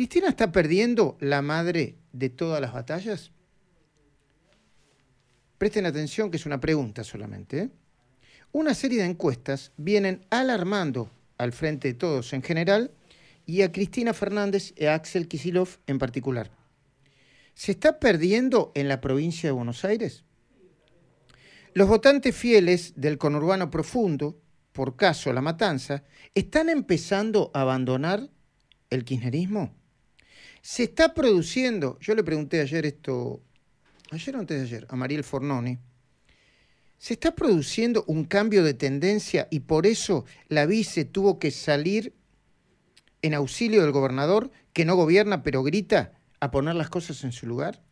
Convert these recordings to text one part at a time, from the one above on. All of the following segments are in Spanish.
¿Cristina está perdiendo la madre de todas las batallas? Presten atención que es una pregunta solamente. ¿eh? Una serie de encuestas vienen alarmando al frente de todos en general y a Cristina Fernández y a Axel Kisilov en particular. ¿Se está perdiendo en la provincia de Buenos Aires? Los votantes fieles del conurbano profundo, por caso La Matanza, ¿están empezando a abandonar el kirchnerismo? Se está produciendo, yo le pregunté ayer esto, ayer o antes de ayer, a Mariel Fornoni, se está produciendo un cambio de tendencia y por eso la vice tuvo que salir en auxilio del gobernador, que no gobierna pero grita, a poner las cosas en su lugar?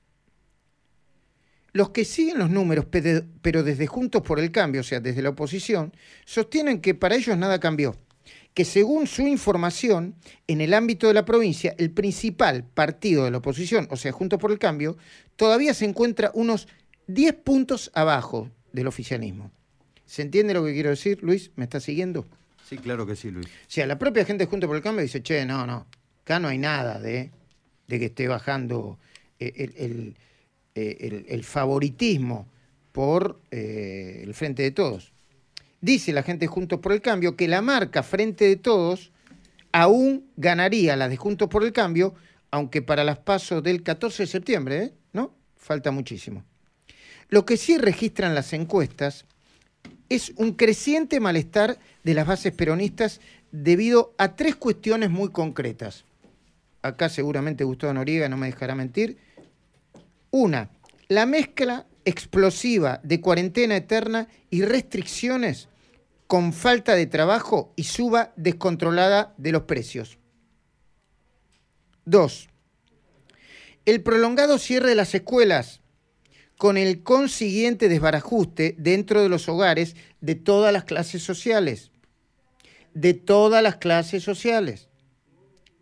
Los que siguen los números, pero desde Juntos por el Cambio, o sea, desde la oposición, sostienen que para ellos nada cambió que según su información, en el ámbito de la provincia, el principal partido de la oposición, o sea, Juntos por el Cambio, todavía se encuentra unos 10 puntos abajo del oficialismo. ¿Se entiende lo que quiero decir, Luis? ¿Me está siguiendo? Sí, claro que sí, Luis. O sea, la propia gente de Juntos por el Cambio dice, che, no, no, acá no hay nada de, que esté bajando eh, eh, el, favoritismo por eh, el frente de todos dice la gente de Juntos por el Cambio que la marca Frente de Todos aún ganaría la de Juntos por el Cambio, aunque para las pasos del 14 de septiembre, ¿eh? ¿no? Falta muchísimo. Lo que sí registran las encuestas es un creciente malestar de las bases peronistas debido a tres cuestiones muy concretas. Acá seguramente Gustavo Noriega no me dejará mentir. Una, la mezcla explosiva de cuarentena eterna y restricciones con falta de trabajo y suba descontrolada de los precios. 2. El prolongado cierre de las escuelas con el consiguiente desbarajuste dentro de los hogares de todas las clases sociales. De todas las clases sociales.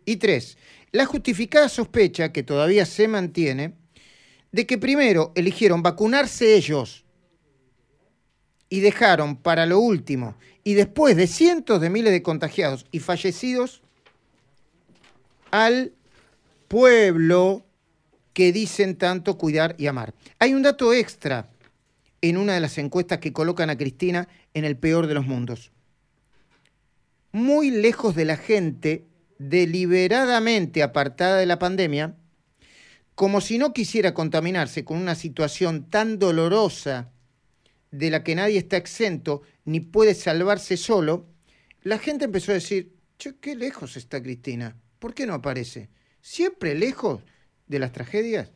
Y tres, La justificada sospecha que todavía se mantiene de que primero eligieron vacunarse ellos y dejaron para lo último, y después de cientos de miles de contagiados y fallecidos, al pueblo que dicen tanto cuidar y amar. Hay un dato extra en una de las encuestas que colocan a Cristina en el peor de los mundos. Muy lejos de la gente deliberadamente apartada de la pandemia, como si no quisiera contaminarse con una situación tan dolorosa de la que nadie está exento ni puede salvarse solo, la gente empezó a decir, che, qué lejos está Cristina, ¿por qué no aparece? ¿Siempre lejos de las tragedias?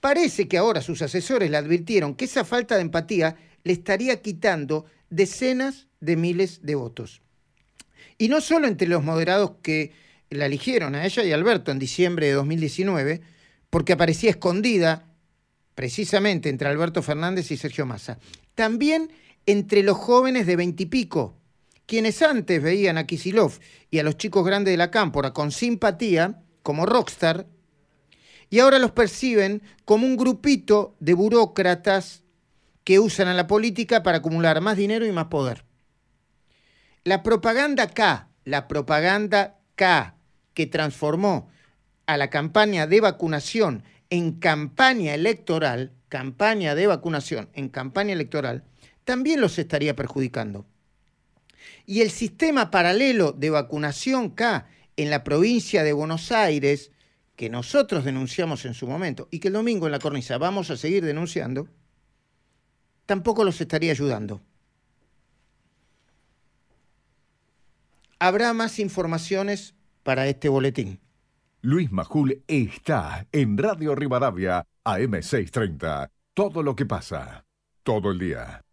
Parece que ahora sus asesores le advirtieron que esa falta de empatía le estaría quitando decenas de miles de votos. Y no solo entre los moderados que la eligieron a ella y a Alberto en diciembre de 2019 porque aparecía escondida precisamente entre Alberto Fernández y Sergio Massa. También entre los jóvenes de veintipico, quienes antes veían a Kisilov y a los chicos grandes de la cámpora con simpatía, como rockstar, y ahora los perciben como un grupito de burócratas que usan a la política para acumular más dinero y más poder. La propaganda K, la propaganda K, que transformó a la campaña de vacunación en campaña electoral, campaña de vacunación en campaña electoral, también los estaría perjudicando. Y el sistema paralelo de vacunación K en la provincia de Buenos Aires, que nosotros denunciamos en su momento y que el domingo en la cornisa vamos a seguir denunciando, tampoco los estaría ayudando. habrá más informaciones para este boletín. Luis Majul está en Radio Rivadavia, AM630. Todo lo que pasa, todo el día.